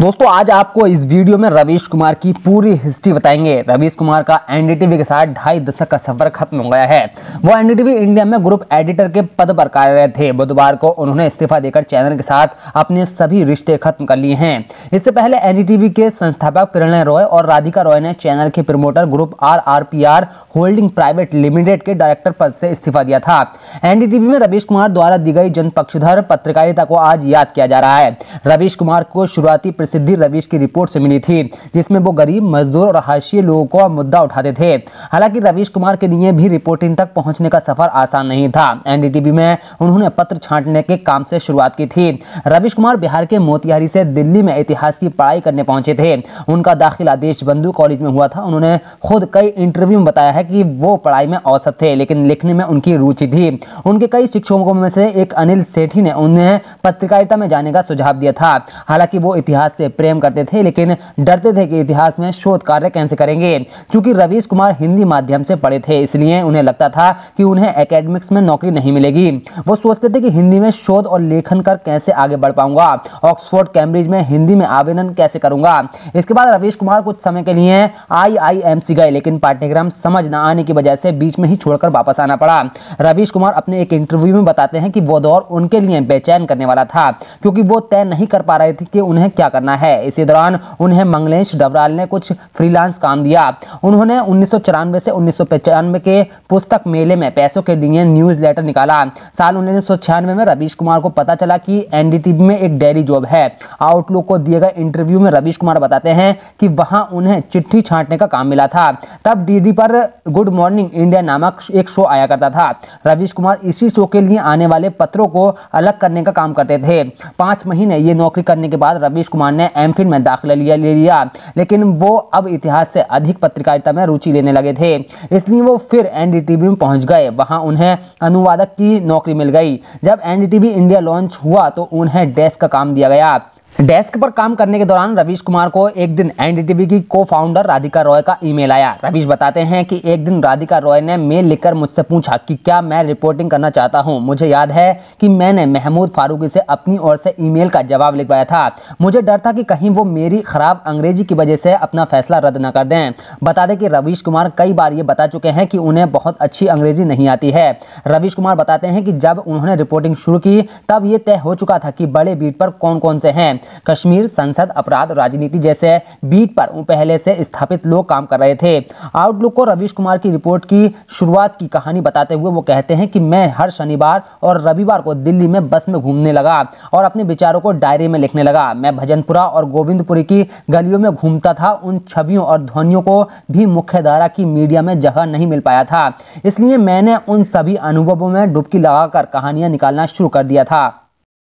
दोस्तों आज आपको इस वीडियो में रवीश कुमार की पूरी हिस्ट्री बताएंगे रवीश कुमार का एनडीटीवी के साथ ढाई दशक का सफर खत्म हो गया है वो एनडीटीवी इंडिया में ग्रुप एडिटर के पद पर कार्यरत थे बुधवार को उन्होंने इस्तीफा देकर चैनल के साथ अपने सभी रिश्ते खत्म कर लिए हैं इससे पहले एनडीटीवी के संस्थापक प्रणय रॉय और राधिका रॉय ने चैनल के promoter group R holding private limited के डायरेक्टर पद से इस्तीफा दिया था एनडीटीवी में रवीश कुमार द्वारा दी गई जनपक्षधर पत्रकारिता को आज याद किया जा रहा है रवीश कुमार को शुरुआती प्रसिद्धि रवीश की रिपोर्ट से मिली थी जिसमें वो गरीब मजदूर और हाशिए लोगों को मुद्दा उठाते थे हालांकि रवीश कुमार के लिए भी रिपोर्टिंग तक पहुंचने का सफर आसान नहीं था एनडीटीवी में उन्होंने पत्र छांटने के काम से शुरुआत की थी रवीश कुमार बिहार के मोतिहारी से दिल्ली में इतिहास की पढ़ाई करने पहुंचे थे उनका दाखिला देश बंधु कॉलेज में हुआ था उन्होंने खुद कई इंटरव्यू में बताया है कि वो पढ़ाई में औसत थे लेकिन लिखने में उनकी रुचि थी उनके कई शिक्षकों में से एक अनिल सेठी ने उन्हें पत्रकारिता में जाने का सुझाव दिया था हालांकि वो इतिहास से प्रेम करते थे लेकिन डरते थे कि इतिहास में शोध कार्य कैसे करेंगे क्योंकि रवीश कुमार हिंदी माध्यम से पढ़े थे इसलिए उन्हें लगता था कि उन्हें एकेडमिक्स में नौकरी नहीं मिलेगी वो सोचते थे कि हिंदी में शोध और लेखन कर कैसे आगे बढ़ पाऊंगा ऑक्सफोर्ड कैम्ब्रिज में हिंदी में आवेदन कैसे करूंगा इसके बाद रवीश कुमार कुछ समय के लिए आई गए लेकिन पाठ्यक्रम समझ न आने की वजह से बीच में ही छोड़कर वापस आना पड़ा रवीश कुमार अपने एक इंटरव्यू में बताते हैं कि वो दौर उनके लिए बेचैन करने वाला था क्योंकि वो तय नहीं कर पा रहे थे कि उन्हें क्या करना करना है इसी दौरान उन्हें मंगलेश डबराल ने कुछ फ्रीलांस काम दिया उन्होंने उन्नीस से उन्नीस के पुस्तक मेले में पैसों के लिए न्यूज निकाला साल उन्नीस में रवीश कुमार को पता चला कि एनडीटीवी में एक डेयरी जॉब है आउटलुक को दिए गए इंटरव्यू में रवीश कुमार बताते हैं कि वहां उन्हें चिट्ठी छांटने का काम मिला था तब डीडी पर गुड मॉर्निंग इंडिया नामक एक शो आया करता था रवीश कुमार इसी शो के लिए आने वाले पत्रों को अलग करने का काम करते थे पांच महीने ये नौकरी करने के बाद रवीश कुमार ने एम में दाखिला लिया ले लिया लेकिन वो अब इतिहास से अधिक पत्रकारिता में रुचि लेने लगे थे इसलिए वो फिर एन में पहुंच गए वहां उन्हें अनुवादक की नौकरी मिल गई जब एन इंडिया लॉन्च हुआ तो उन्हें डेस्क का काम दिया गया डेस्क पर काम करने के दौरान रवीश कुमार को एक दिन एनडीटीवी की को फाउंडर राधिका रॉय का ईमेल आया रवीश बताते हैं कि एक दिन राधिका रॉय ने मेल लिखकर मुझसे पूछा कि क्या मैं रिपोर्टिंग करना चाहता हूं मुझे याद है कि मैंने महमूद फारूकी से अपनी ओर से ईमेल का जवाब लिखवाया था मुझे डर था कि कहीं वो मेरी खराब अंग्रेजी की वजह से अपना फैसला रद्द न कर दें बता दें कि रवीश कुमार कई बार ये बता चुके हैं कि उन्हें बहुत अच्छी अंग्रेजी नहीं आती है रवीश कुमार बताते हैं कि जब उन्होंने रिपोर्टिंग शुरू की तब ये तय हो चुका था कि बड़े बीट पर कौन कौन से हैं कश्मीर संसद अपराध राजनीति जैसे बीट पर पहले से स्थापित लोग काम कर रहे थे आउटलुक को रवीश कुमार की रिपोर्ट की शुरुआत की कहानी बताते हुए वो कहते हैं कि मैं हर शनिवार और रविवार को दिल्ली में बस में घूमने लगा और अपने विचारों को डायरी में लिखने लगा मैं भजनपुरा और गोविंदपुरी की गलियों में घूमता था उन छवियों और ध्वनियों को भी मुख्यधारा की मीडिया में जगह नहीं मिल पाया था इसलिए मैंने उन सभी अनुभवों में डुबकी लगाकर कहानियां निकालना शुरू कर दिया था